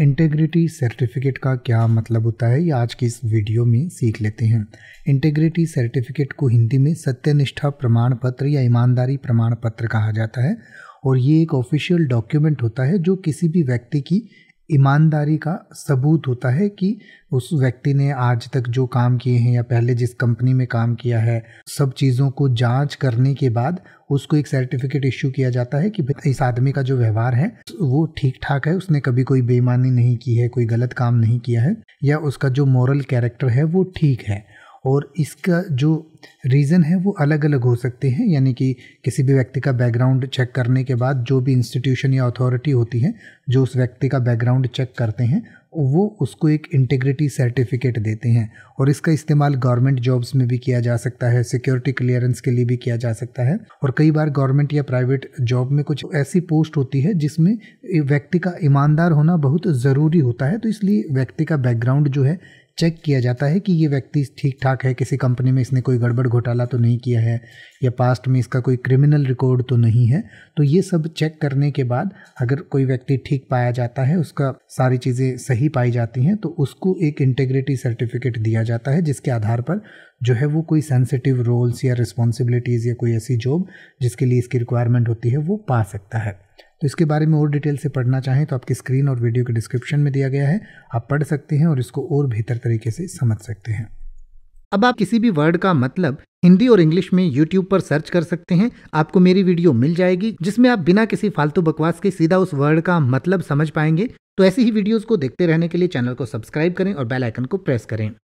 integrity certificate का क्या मतलब होता है ये आज की इस वीडियो में सीख लेते हैं इंटेग्रिटी सर्टिफिकेट को हिंदी में सत्यनिष्ठा प्रमाण पत्र या ईमानदारी प्रमाण पत्र कहा जाता है और ये एक ऑफिशियल डॉक्यूमेंट होता है जो किसी भी व्यक्ति की ईमानदारी का सबूत होता है कि उस व्यक्ति ने आज तक जो काम किए हैं या पहले जिस कंपनी में काम किया है सब चीज़ों को जांच करने के बाद उसको एक सर्टिफिकेट इश्यू किया जाता है कि इस आदमी का जो व्यवहार है वो ठीक ठाक है उसने कभी कोई बेईमानी नहीं की है कोई गलत काम नहीं किया है या उसका जो मॉरल कैरेक्टर है वो ठीक है और इसका जो रीज़न है वो अलग अलग हो सकते हैं यानी कि किसी भी व्यक्ति का बैकग्राउंड चेक करने के बाद जो भी इंस्टीट्यूशन या अथॉरिटी होती है जो उस व्यक्ति का बैकग्राउंड चेक करते हैं वो उसको एक इंटेग्रिटी सर्टिफिकेट देते हैं और इसका इस्तेमाल गवर्नमेंट जॉब्स में भी किया जा सकता है सिक्योरिटी क्लियरेंस के लिए भी किया जा सकता है और कई बार गवर्नमेंट या प्राइवेट जॉब में कुछ ऐसी पोस्ट होती है जिसमें व्यक्ति का ईमानदार होना बहुत ज़रूरी होता है तो इसलिए व्यक्ति का बैकग्राउंड जो है चेक किया जाता है कि ये व्यक्ति ठीक ठाक है किसी कंपनी में इसने कोई गड़बड़ घोटाला तो नहीं किया है या पास्ट में इसका कोई क्रिमिनल रिकॉर्ड तो नहीं है तो ये सब चेक करने के बाद अगर कोई व्यक्ति ठीक पाया जाता है उसका सारी चीज़ें सही पाई जाती हैं तो उसको एक इंटेग्रिटी सर्टिफिकेट दिया जाता है जिसके आधार पर जो है वो कोई सेंसिटिव रोल्स या रिस्पॉन्सिबिलिटीज़ या कोई ऐसी जॉब जिसके लिए इसकी रिक्वायरमेंट होती है वो पा सकता है तो इसके बारे में और डिटेल से पढ़ना चाहें तो आपकी स्क्रीन और वीडियो के डिस्क्रिप्शन में दिया गया है आप पढ़ सकते हैं और इसको और बेहतर तरीके से समझ सकते हैं अब आप किसी भी वर्ड का मतलब हिंदी और इंग्लिश में यूट्यूब पर सर्च कर सकते हैं आपको मेरी वीडियो मिल जाएगी जिसमें आप बिना किसी फालतू बकवास के सीधा उस वर्ड का मतलब समझ पाएंगे तो ऐसी ही वीडियोस को देखते रहने के लिए चैनल को सब्सक्राइब करें और बेल आइकन को प्रेस करें